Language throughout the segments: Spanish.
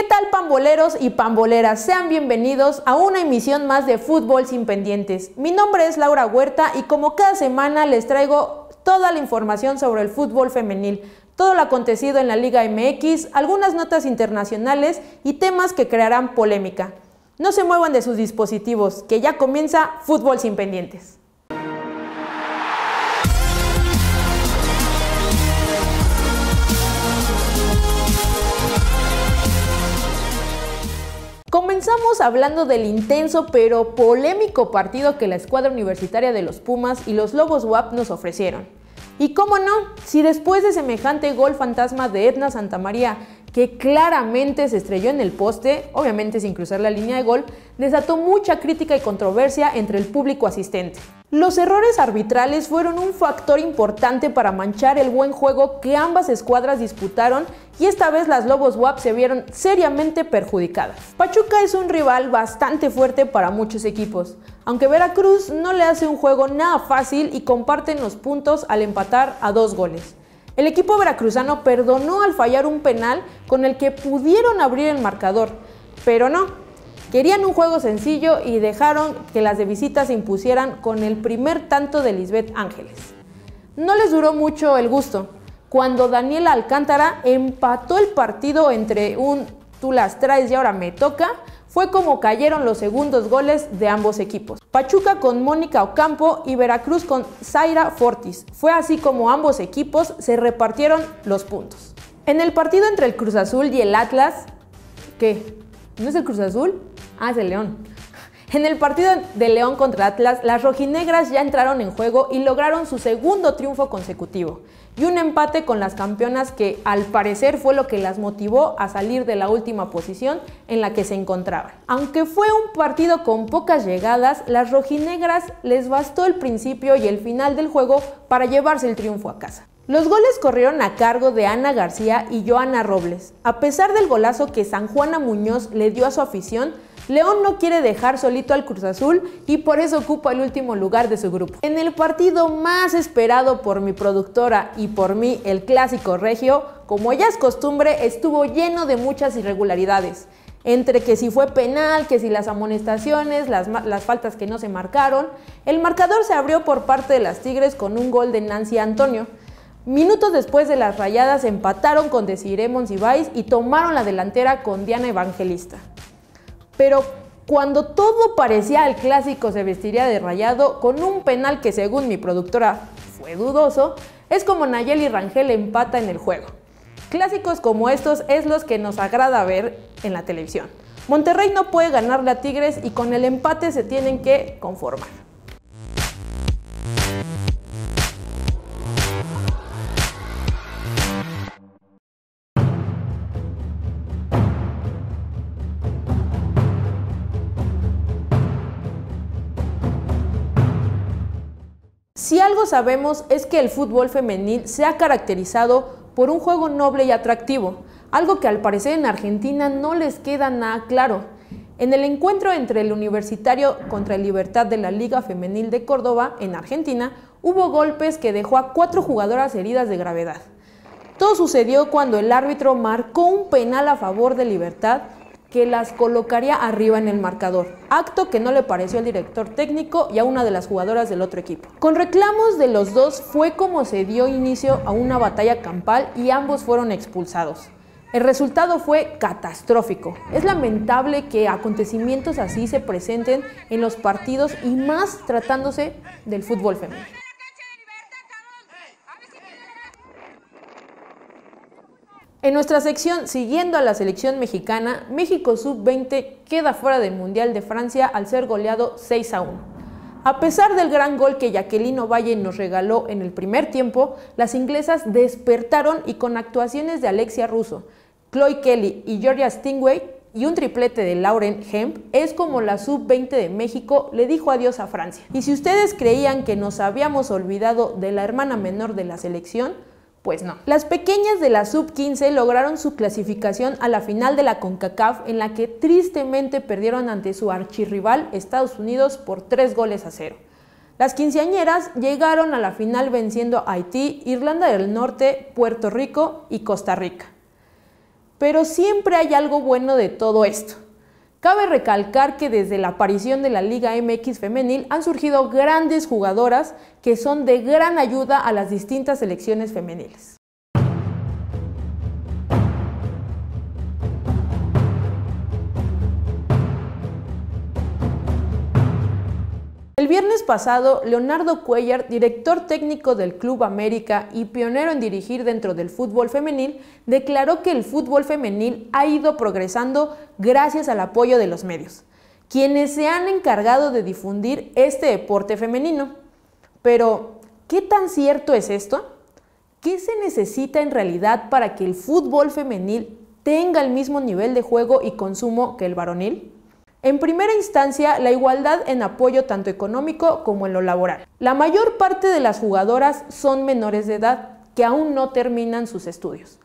¿Qué tal pamboleros y pamboleras? Sean bienvenidos a una emisión más de Fútbol sin Pendientes. Mi nombre es Laura Huerta y como cada semana les traigo toda la información sobre el fútbol femenil, todo lo acontecido en la Liga MX, algunas notas internacionales y temas que crearán polémica. No se muevan de sus dispositivos, que ya comienza Fútbol sin Pendientes. Comenzamos hablando del intenso pero polémico partido que la escuadra universitaria de los Pumas y los Lobos WAP nos ofrecieron. Y cómo no, si después de semejante gol fantasma de Edna Santamaría, que claramente se estrelló en el poste, obviamente sin cruzar la línea de gol, desató mucha crítica y controversia entre el público asistente. Los errores arbitrales fueron un factor importante para manchar el buen juego que ambas escuadras disputaron y esta vez las Lobos WAP se vieron seriamente perjudicadas. Pachuca es un rival bastante fuerte para muchos equipos, aunque Veracruz no le hace un juego nada fácil y comparten los puntos al empatar a dos goles. El equipo veracruzano perdonó al fallar un penal con el que pudieron abrir el marcador, pero no. Querían un juego sencillo y dejaron que las de visita se impusieran con el primer tanto de Lisbeth Ángeles. No les duró mucho el gusto, cuando Daniel Alcántara empató el partido entre un tú las traes y ahora me toca, fue como cayeron los segundos goles de ambos equipos. Pachuca con Mónica Ocampo y Veracruz con Zaira Fortis. Fue así como ambos equipos se repartieron los puntos. En el partido entre el Cruz Azul y el Atlas, ¿qué? ¿No es el Cruz Azul? Ah, es el León. En el partido de León contra Atlas, las rojinegras ya entraron en juego y lograron su segundo triunfo consecutivo, y un empate con las campeonas que al parecer fue lo que las motivó a salir de la última posición en la que se encontraban. Aunque fue un partido con pocas llegadas, las rojinegras les bastó el principio y el final del juego para llevarse el triunfo a casa. Los goles corrieron a cargo de Ana García y Joana Robles. A pesar del golazo que San Juana Muñoz le dio a su afición, León no quiere dejar solito al Cruz Azul y por eso ocupa el último lugar de su grupo. En el partido más esperado por mi productora y por mí, el clásico regio, como ya es costumbre, estuvo lleno de muchas irregularidades. Entre que si fue penal, que si las amonestaciones, las, las faltas que no se marcaron, el marcador se abrió por parte de las Tigres con un gol de Nancy Antonio. Minutos después de las rayadas empataron con Desiree Monsiváis y tomaron la delantera con Diana Evangelista pero cuando todo parecía al clásico se vestiría de rayado con un penal que según mi productora fue dudoso, es como Nayeli Rangel empata en el juego. Clásicos como estos es los que nos agrada ver en la televisión. Monterrey no puede ganarle a Tigres y con el empate se tienen que conformar. Si algo sabemos es que el fútbol femenil se ha caracterizado por un juego noble y atractivo, algo que al parecer en Argentina no les queda nada claro. En el encuentro entre el Universitario contra el Libertad de la Liga Femenil de Córdoba, en Argentina, hubo golpes que dejó a cuatro jugadoras heridas de gravedad. Todo sucedió cuando el árbitro marcó un penal a favor de Libertad que las colocaría arriba en el marcador, acto que no le pareció al director técnico y a una de las jugadoras del otro equipo. Con reclamos de los dos fue como se dio inicio a una batalla campal y ambos fueron expulsados. El resultado fue catastrófico. Es lamentable que acontecimientos así se presenten en los partidos y más tratándose del fútbol femenino. En nuestra sección Siguiendo a la selección mexicana, México sub-20 queda fuera del Mundial de Francia al ser goleado 6 a 1. A pesar del gran gol que Jacqueline Ovalle nos regaló en el primer tiempo, las inglesas despertaron y con actuaciones de Alexia Russo, Chloe Kelly y Georgia Stingway y un triplete de Lauren Hemp es como la sub-20 de México le dijo adiós a Francia. Y si ustedes creían que nos habíamos olvidado de la hermana menor de la selección, pues no. Las pequeñas de la sub-15 lograron su clasificación a la final de la CONCACAF en la que tristemente perdieron ante su archirrival Estados Unidos por 3 goles a 0. Las quinceañeras llegaron a la final venciendo a Haití, Irlanda del Norte, Puerto Rico y Costa Rica. Pero siempre hay algo bueno de todo esto. Cabe recalcar que desde la aparición de la Liga MX femenil han surgido grandes jugadoras que son de gran ayuda a las distintas selecciones femeniles. El viernes pasado, Leonardo Cuellar, director técnico del Club América y pionero en dirigir dentro del fútbol femenil, declaró que el fútbol femenil ha ido progresando gracias al apoyo de los medios, quienes se han encargado de difundir este deporte femenino. Pero, ¿qué tan cierto es esto? ¿Qué se necesita en realidad para que el fútbol femenil tenga el mismo nivel de juego y consumo que el varonil? En primera instancia, la igualdad en apoyo tanto económico como en lo laboral. La mayor parte de las jugadoras son menores de edad que aún no terminan sus estudios.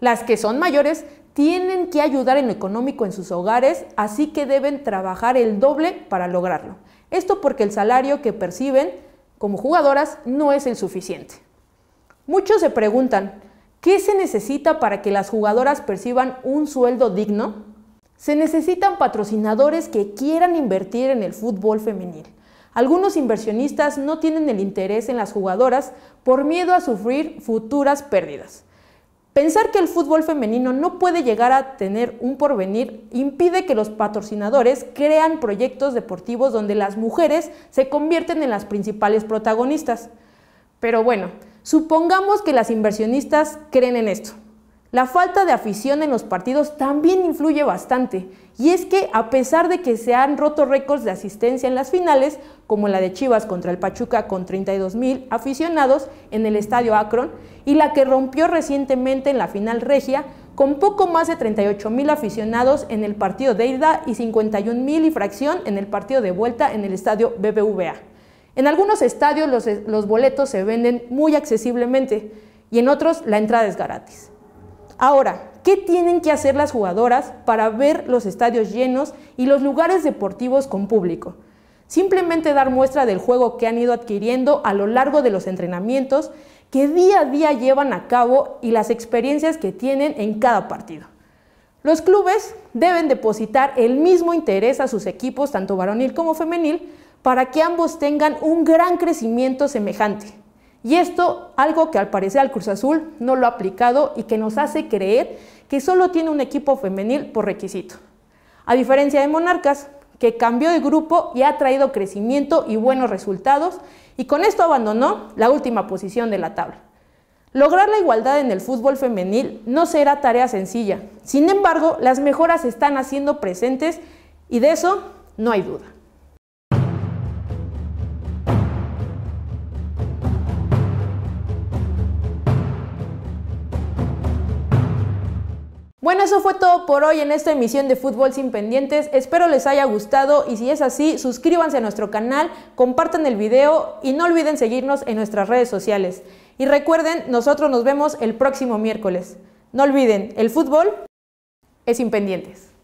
Las que son mayores tienen que ayudar en lo económico en sus hogares, así que deben trabajar el doble para lograrlo. Esto porque el salario que perciben como jugadoras no es el suficiente. Muchos se preguntan, ¿qué se necesita para que las jugadoras perciban un sueldo digno? Se necesitan patrocinadores que quieran invertir en el fútbol femenil. Algunos inversionistas no tienen el interés en las jugadoras por miedo a sufrir futuras pérdidas. Pensar que el fútbol femenino no puede llegar a tener un porvenir impide que los patrocinadores crean proyectos deportivos donde las mujeres se convierten en las principales protagonistas. Pero bueno, supongamos que las inversionistas creen en esto. La falta de afición en los partidos también influye bastante, y es que a pesar de que se han roto récords de asistencia en las finales, como la de Chivas contra el Pachuca con 32,000 mil aficionados en el estadio Akron, y la que rompió recientemente en la final regia, con poco más de 38 mil aficionados en el partido de ida y 51 mil y fracción en el partido de vuelta en el estadio BBVA. En algunos estadios los, los boletos se venden muy accesiblemente y en otros la entrada es gratis. Ahora, ¿qué tienen que hacer las jugadoras para ver los estadios llenos y los lugares deportivos con público? Simplemente dar muestra del juego que han ido adquiriendo a lo largo de los entrenamientos que día a día llevan a cabo y las experiencias que tienen en cada partido. Los clubes deben depositar el mismo interés a sus equipos, tanto varonil como femenil, para que ambos tengan un gran crecimiento semejante. Y esto, algo que al parecer al Cruz Azul no lo ha aplicado y que nos hace creer que solo tiene un equipo femenil por requisito. A diferencia de Monarcas, que cambió de grupo y ha traído crecimiento y buenos resultados, y con esto abandonó la última posición de la tabla. Lograr la igualdad en el fútbol femenil no será tarea sencilla, sin embargo, las mejoras están haciendo presentes y de eso no hay duda. Bueno, eso fue todo por hoy en esta emisión de Fútbol sin Pendientes. Espero les haya gustado y si es así, suscríbanse a nuestro canal, compartan el video y no olviden seguirnos en nuestras redes sociales. Y recuerden, nosotros nos vemos el próximo miércoles. No olviden, el fútbol es sin pendientes.